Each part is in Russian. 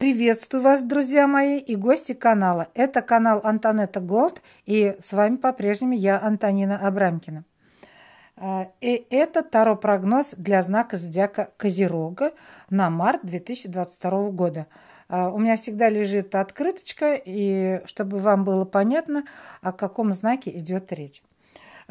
Приветствую вас, друзья мои и гости канала. Это канал Антонета Голд, и с вами по-прежнему я, Антонина Абрамкина. А, и это таро-прогноз для знака зодиака Козерога на март 2022 года. А, у меня всегда лежит открыточка, и чтобы вам было понятно, о каком знаке идет речь.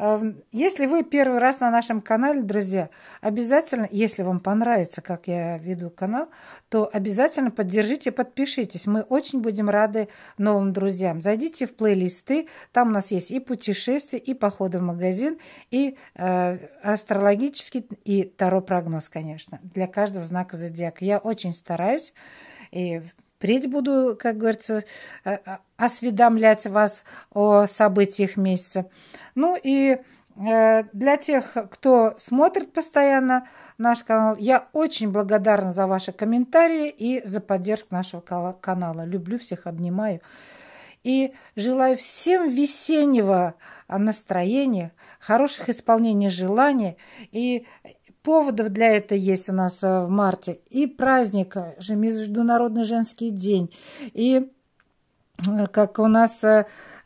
Эм, если вы первый раз на нашем канале, друзья, обязательно, если вам понравится, как я веду канал, то обязательно поддержите, подпишитесь. Мы очень будем рады новым друзьям. Зайдите в плейлисты, там у нас есть и путешествия, и походы в магазин, и э, астрологический, и таро-прогноз, конечно, для каждого знака зодиака. Я очень стараюсь и впредь буду, как говорится, э, э, осведомлять вас о событиях месяца. Ну и э, для тех, кто смотрит постоянно наш канал, я очень благодарна за ваши комментарии и за поддержку нашего канала. Люблю всех, обнимаю. И желаю всем весеннего настроения, хороших исполнений желаний. И поводов для этого есть у нас э, в марте. И праздник, э, Международный женский день. И как у нас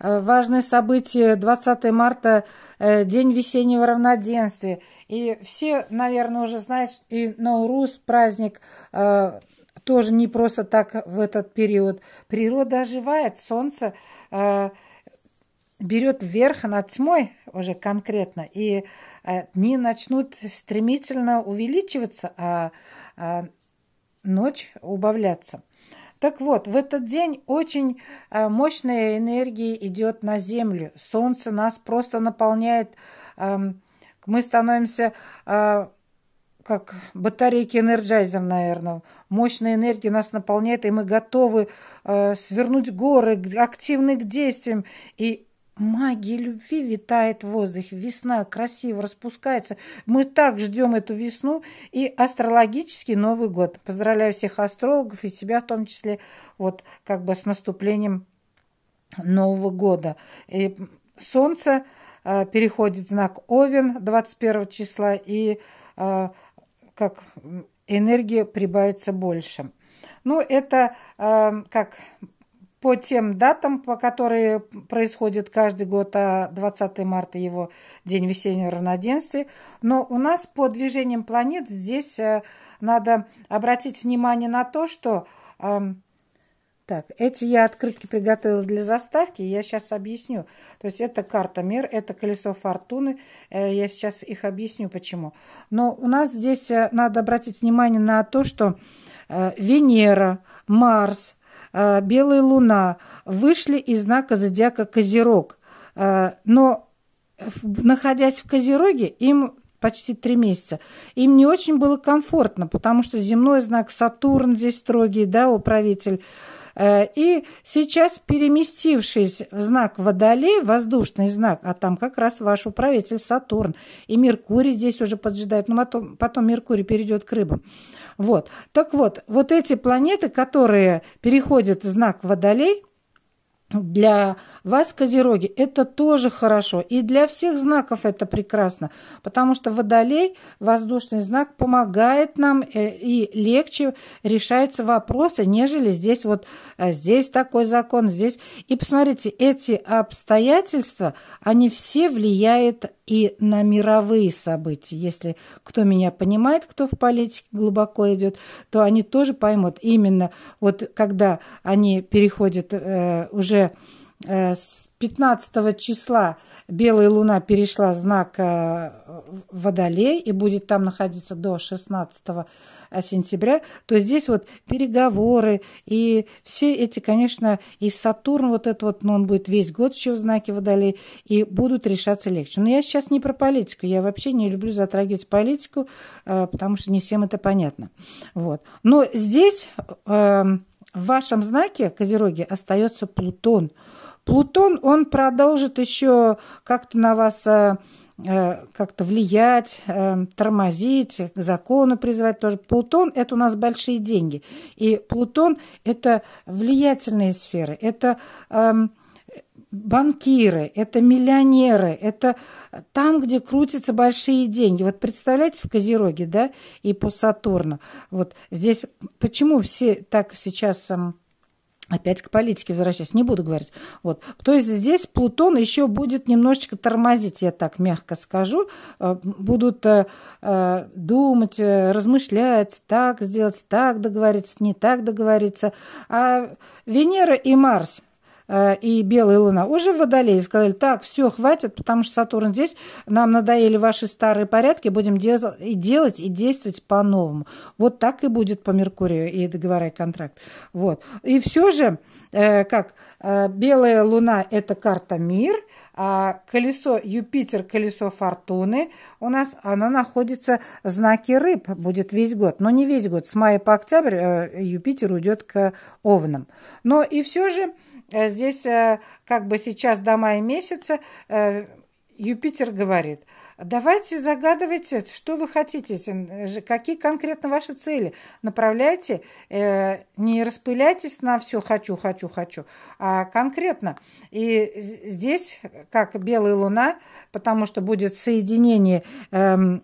Э, важное событие 20 марта, э, День весеннего равноденствия. И все, наверное, уже знают, и Наурус праздник э, тоже не просто так в этот период. Природа оживает, солнце берет верх над тьмой уже конкретно, и дни начнут стремительно увеличиваться, а, а ночь убавляться – так вот, в этот день очень э, мощная энергия идет на Землю. Солнце нас просто наполняет. Эм, мы становимся э, как батарейки энерджайзер, наверное. Мощная энергия нас наполняет, и мы готовы э, свернуть горы, активны к действиям. И Магия любви витает в воздухе. Весна красиво распускается. Мы так ждем эту весну и астрологический Новый год. Поздравляю всех астрологов и себя в том числе вот как бы с наступлением Нового года. И солнце э, переходит в знак Овен 21 числа и э, как энергия прибавится больше. Ну, это э, как по тем датам, по которые происходит каждый год, а 20 марта его день весеннего равноденствия. Но у нас по движениям планет здесь э, надо обратить внимание на то, что... Эм, так, эти я открытки приготовила для заставки, я сейчас объясню. То есть это карта мир, это колесо фортуны, э, я сейчас их объясню почему. Но у нас здесь э, надо обратить внимание на то, что Венера, Марс – Э, белая луна вышли из знака зодиака Козерог. Э, но находясь в Козероге, им почти три месяца. Им не очень было комфортно, потому что земной знак Сатурн здесь строгий, да, управитель Э, и сейчас, переместившись в знак Водолей, воздушный знак, а там как раз ваш управитель Сатурн, и Меркурий здесь уже поджидает, но ну, потом, потом Меркурий перейдет к рыбам. Вот. Так вот, вот эти планеты, которые переходят в знак Водолей – для вас, Козероги, это тоже хорошо. И для всех знаков это прекрасно, потому что водолей, воздушный знак, помогает нам э, и легче решаются вопросы, нежели здесь вот э, здесь такой закон, здесь. И посмотрите, эти обстоятельства, они все влияют и на мировые события. Если кто меня понимает, кто в политике глубоко идет, то они тоже поймут. Именно вот когда они переходят э, уже Э, с 15 числа белая луна перешла знак э, Водолей и будет там находиться до 16 э, сентября, то здесь вот переговоры и все эти, конечно, и Сатурн вот этот вот, но ну, он будет весь год еще в знаке Водолей, и будут решаться легче. Но я сейчас не про политику, я вообще не люблю затрагивать политику, потому что не всем это понятно. Вот. Но здесь в вашем знаке, Козероги, остается Плутон. Плутон, он продолжит еще как-то на вас э, э, как-то влиять, э, тормозить, к закону призывать тоже. Плутон – это у нас большие деньги. И Плутон – это влиятельные сферы, это эм, банкиры, это миллионеры, это там, где крутятся большие деньги. Вот представляете, в Козероге, да, и по Сатурну. Вот здесь почему все так сейчас эм, Опять к политике возвращаюсь, не буду говорить. Вот. То есть здесь Плутон еще будет немножечко тормозить, я так мягко скажу. Э, будут э, э, думать, размышлять, так сделать, так договориться, не так договориться. А Венера и Марс – Э, и белая луна уже в Водолее сказали, так, все, хватит, потому что Сатурн здесь, нам надоели ваши старые порядки, будем дел- и делать, и действовать по-новому. Вот так и будет по Меркурию и договора и контракт. Вот. И все же, э, как э, белая луна – это карта мир, а колесо Юпитер, колесо Фортуны у нас, оно находится в знаке рыб, будет весь год. Но не весь год, с мая по октябрь э, Юпитер уйдет к овнам. Но и все же Э, здесь э, как бы сейчас до мая месяца э, Юпитер говорит, давайте загадывайте, что вы хотите, какие конкретно ваши цели, направляйте, не распыляйтесь на все хочу, хочу, хочу, а конкретно. И здесь, как белая луна, потому что будет соединение эм,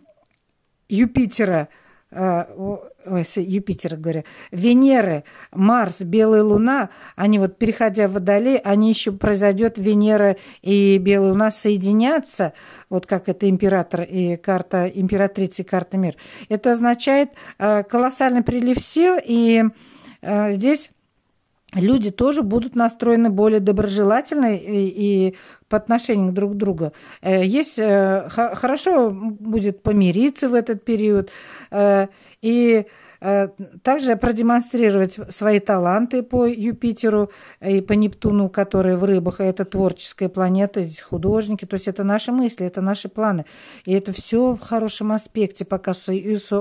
Юпитера Э, ой, Юпитера, говорю, Венеры, Марс, Белая Луна, они вот, переходя в Водолей, они еще произойдет Венера и Белая Луна соединятся, вот как это император и карта императрицы и карта мир. Это означает э, колоссальный прилив сил, и э, здесь люди тоже будут настроены более доброжелательно и, и по отношению друг к другу. Э, есть э, хорошо будет помириться в этот период. Э, и Э, также продемонстрировать свои таланты по Юпитеру и по Нептуну, которые в рыбах. Это творческая планета, здесь художники. То есть это наши мысли, это наши планы. И это все в хорошем аспекте, пока с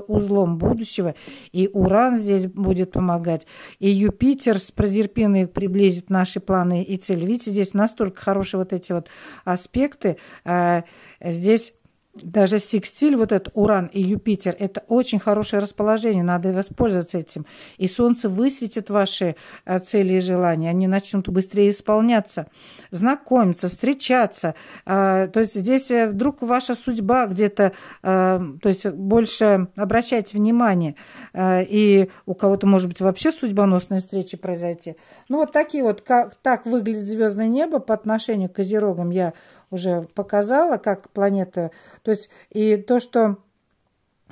узлом будущего. И Уран здесь будет помогать. И Юпитер с Прозерпиной приблизит наши планы и цель. Видите, здесь настолько хорошие вот эти вот аспекты. Э, здесь даже секстиль, вот этот Уран и Юпитер, это очень хорошее расположение, надо воспользоваться этим. И Солнце высветит ваши э, цели и желания, они начнут быстрее исполняться, знакомиться, встречаться. А, то есть здесь э, вдруг ваша судьба где-то, э, то есть больше обращать внимание. И у кого-то, может быть, вообще судьбоносные встречи произойти. Ну вот такие вот, как, так выглядит звездное небо по отношению к Козерогам, я уже показала, как планеты... То есть и то, что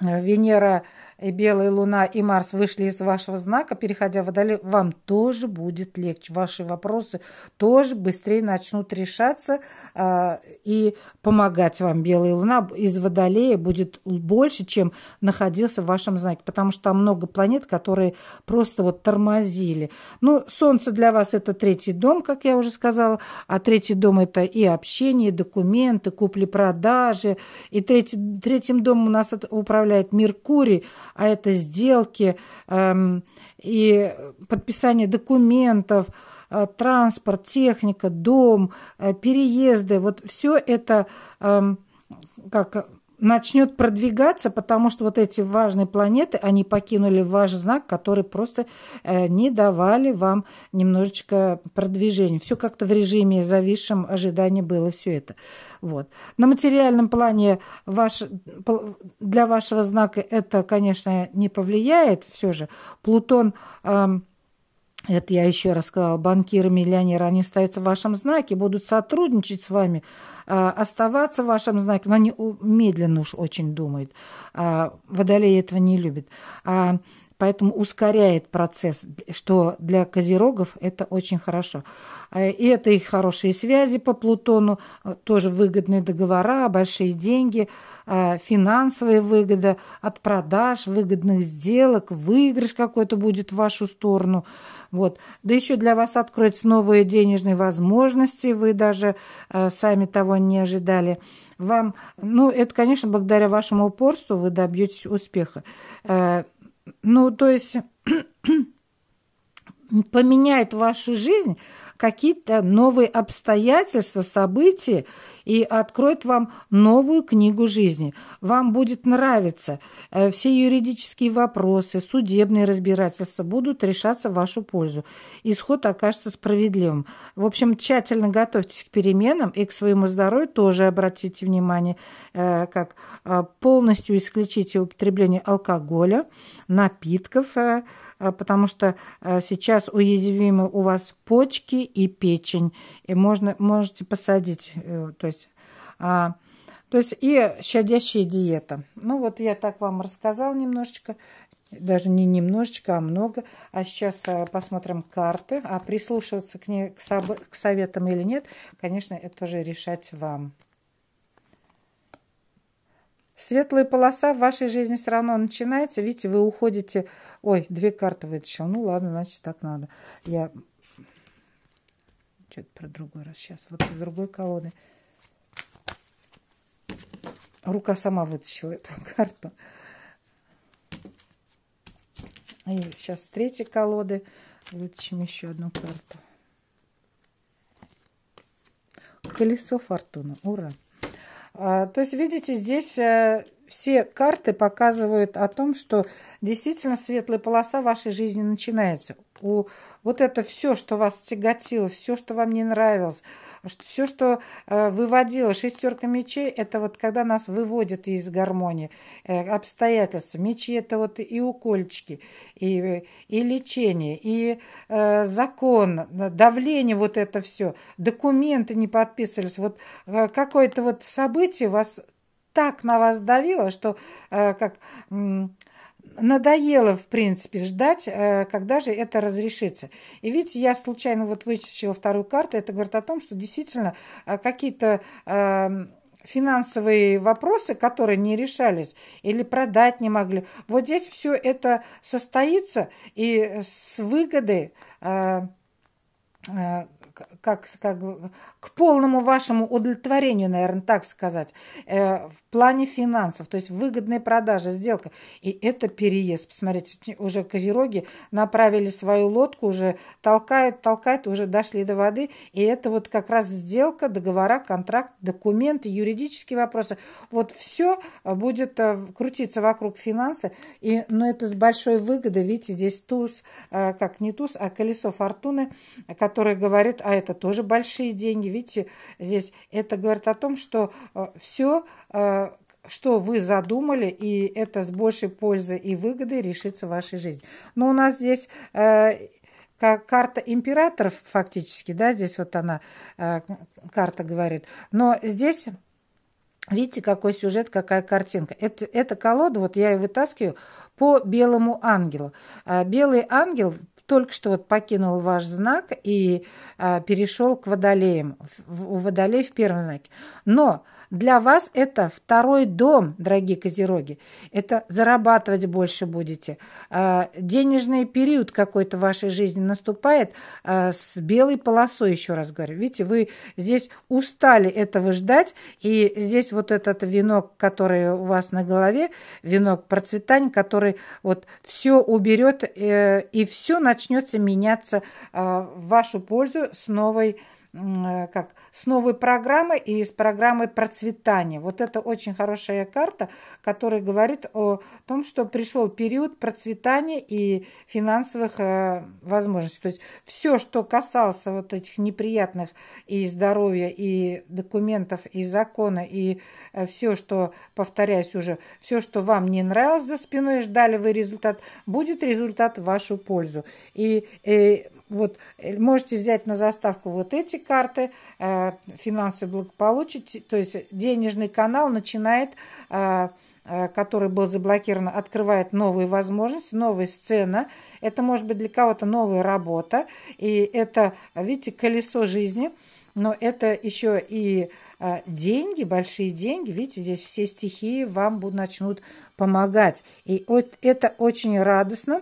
э, Венера и Белая Луна и Марс вышли из вашего знака, переходя в Водолей, вам тоже будет легче. Ваши вопросы тоже быстрее начнут решаться, а, и помогать вам белая луна из Водолея будет больше, чем находился в вашем знаке, потому что там много планет, которые просто вот тормозили. Ну, Солнце для вас это третий дом, как я уже сказала, а третий дом это и общение, и документы, купли-продажи, и третий, третьим домом у нас управляет Меркурий, а это сделки эм, и подписание документов, Э, транспорт, техника, дом, э, переезды, вот все это эм, как начнет продвигаться, потому что вот эти важные планеты, они покинули ваш знак, который просто э, не давали вам немножечко продвижения. Все как-то в режиме зависшем ожидании было все это. Вот. На материальном плане ваш, для вашего знака это, конечно, не повлияет все же. Плутон эм, это я еще раз сказала, банкиры, миллионеры, они остаются в вашем знаке, будут сотрудничать с вами, а, оставаться в вашем знаке, но они медленно уж очень думают. А, Водолей этого не любит. А, поэтому ускоряет процесс, что для козерогов это очень хорошо. А, и это их хорошие связи по Плутону, э, тоже выгодные договора, большие деньги, э, финансовые выгоды от продаж, выгодных сделок, выигрыш какой-то будет в вашу сторону. Вот. Да еще для вас откроются новые денежные возможности, вы даже э, сами того не ожидали. Вам, ну, это, конечно, благодаря вашему упорству вы добьетесь успеха ну, то есть поменяет вашу жизнь какие-то новые обстоятельства, события, и откроет вам новую книгу жизни. Вам будет нравиться. Э, все юридические вопросы, судебные разбирательства будут решаться в вашу пользу. Исход окажется справедливым. В общем, тщательно готовьтесь к переменам и к своему здоровью тоже обратите внимание, э, как э, полностью исключите употребление алкоголя, напитков, Э, потому что э, сейчас уязвимы у вас почки и печень, и можно, можете посадить, э, то есть... А, то есть и щадящая диета. Ну вот я так вам рассказала немножечко даже не немножечко, а много. А сейчас посмотрим карты. А прислушиваться к, ней, к, соб... к советам или нет, конечно, это тоже решать вам. Светлая полоса в вашей жизни все равно начинается. Видите, вы уходите Ой, две карты вытащил. Ну ладно, значит так надо. Я что-то про другой раз. Сейчас вот из другой колоды. Рука сама вытащила эту карту. И сейчас с третьей колоды вытащим еще одну карту. Колесо фортуны. Ура! А, то есть, видите, здесь э, все карты показывают о том, что действительно светлая полоса вашей жизни начинается. У, вот это все, что вас тяготило, все, что вам не нравилось, все, что э, выводило шестерка мечей, это вот когда нас выводят из гармонии э, обстоятельства. Мечи это вот и укольчики, и, и лечение, и э, закон, давление, вот это все. Документы не подписывались. Вот э, какое-то вот событие вас так на вас давила, что э, как э, надоело, в принципе, ждать, э, когда же это разрешится. И видите, я случайно вот вытащила вторую карту. Это говорит о том, что действительно э, какие-то... Э, финансовые вопросы, которые не решались или продать не могли. Вот здесь все это состоится и с выгодой э, Э, как, как к полному вашему удовлетворению, наверное, так сказать, э, в плане финансов, то есть выгодная продажа, сделка. И это переезд. Посмотрите, уже козероги направили свою лодку, уже толкают, толкают, уже дошли до воды. И это вот как раз сделка, договора, контракт, документы, юридические вопросы. Вот все будет э, крутиться вокруг финансов, И, но ну, это с большой выгодой. Видите, здесь туз, э, как не туз, а колесо фортуны, которое которые говорит, а это тоже большие деньги. Видите, здесь это говорит о том, что э, все, э, что вы задумали, и это с большей пользой и выгодой решится в вашей жизни. Но у нас здесь э, как карта императоров фактически, да, здесь вот она, карта говорит. Но здесь... Видите, какой сюжет, какая картинка. Это, эта колода, вот я ее вытаскиваю, по белому ангелу. Белый ангел только что вот покинул ваш знак и э, а, перешел к водолеям. В, у водолей в первом знаке. Но для вас это второй дом, дорогие козероги. Это зарабатывать больше будете. А, денежный период какой-то в вашей жизни наступает а, с белой полосой, еще раз говорю. Видите, вы здесь устали этого ждать, и здесь вот этот венок, который у вас на голове, венок процветания, который вот все уберет э, и все, начнется меняться а, в вашу пользу с новой Э, как, с новой программой и с программой процветания. Вот это очень хорошая карта, которая говорит о том, что пришел период процветания и финансовых э, возможностей. То есть все, что касалось вот этих неприятных и здоровья, и документов, и закона, и э, все, что, повторяюсь уже, все, что вам не нравилось за спиной, ждали вы результат, будет результат в вашу пользу. И, и э, вот, э, можете взять на заставку вот эти карты, э, финансы благополучия, то есть денежный канал начинает, э, э, который был заблокирован, открывает новые возможности, новая сцена. Это может быть для кого-то новая работа, и это, видите, колесо жизни, но это еще и э, деньги, большие деньги, видите, здесь все стихии вам будут, начнут помогать. И вот это очень радостно.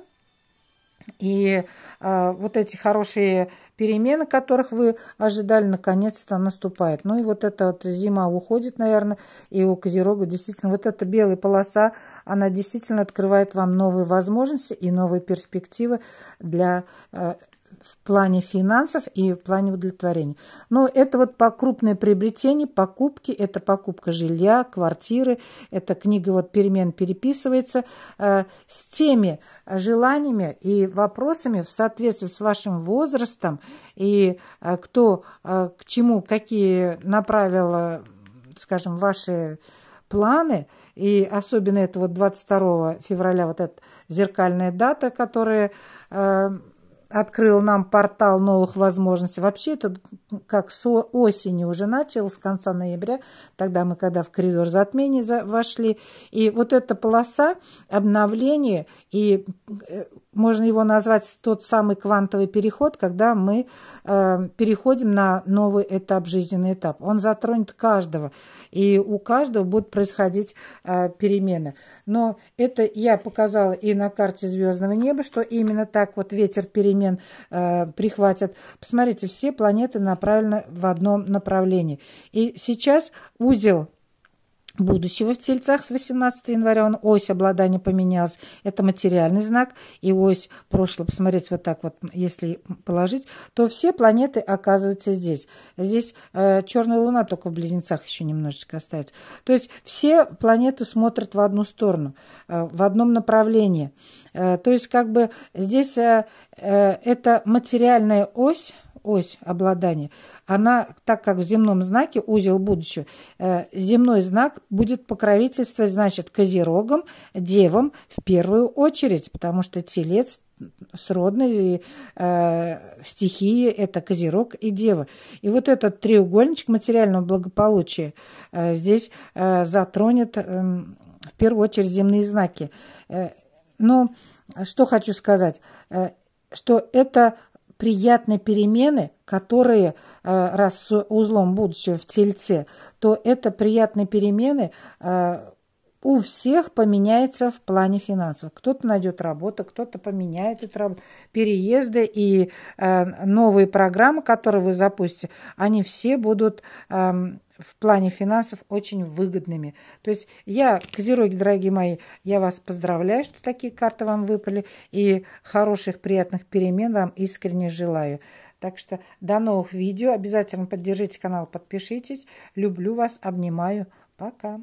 И э, вот эти хорошие перемены, которых вы ожидали, наконец-то наступает. Ну и вот эта вот зима уходит, наверное, и у Козерога действительно вот эта белая полоса, она действительно открывает вам новые возможности и новые перспективы для э, в плане финансов и в плане удовлетворения. Но это вот по крупные приобретения, покупки, это покупка жилья, квартиры, это книга вот перемен переписывается э, с теми желаниями и вопросами в соответствии с вашим возрастом и э, кто э, к чему, какие направила, скажем, ваши планы, и особенно это вот 22 февраля, вот эта зеркальная дата, которая э, открыл нам портал новых возможностей. Вообще это как с осени уже начал, с конца ноября, тогда мы когда в коридор затмений вошли. И вот эта полоса обновления, и э, можно его назвать тот самый квантовый переход, когда мы э, переходим на новый этап, жизненный этап. Он затронет каждого и у каждого будут происходить э, перемены. Но это я показала и на карте звездного неба, что именно так вот ветер перемен э, прихватит. Посмотрите, все планеты направлены в одном направлении. И сейчас узел будущего в Тельцах с 18 января. Он, ось обладания поменялась. Это материальный знак. И ось прошлого, посмотреть вот так вот, если положить, то все планеты оказываются здесь. Здесь э, черная луна только в близнецах еще немножечко остается. То есть все планеты смотрят в одну сторону, э, в одном направлении. Э, то есть как бы здесь э, э, это материальная ось, ось обладания – она, так как в земном знаке узел будущего, э, земной знак будет покровительствовать, значит, козерогом, девам в первую очередь, потому что телец сродные э, стихии это козерог и дева. И вот этот треугольничек материального благополучия э, здесь э, затронет э, в первую очередь земные знаки. Э, но что хочу сказать, э, что это приятные перемены, которые э, раз с узлом будущего в Тельце, то это приятные перемены э, у всех поменяется в плане финансов. Кто-то найдет работу, кто-то поменяет эту работу. Переезды и э, новые программы, которые вы запустите, они все будут э, в плане финансов очень выгодными. То есть я, козероги, дорогие мои, я вас поздравляю, что такие карты вам выпали. И хороших, приятных перемен вам искренне желаю. Так что до новых видео. Обязательно поддержите канал, подпишитесь. Люблю вас, обнимаю. Пока.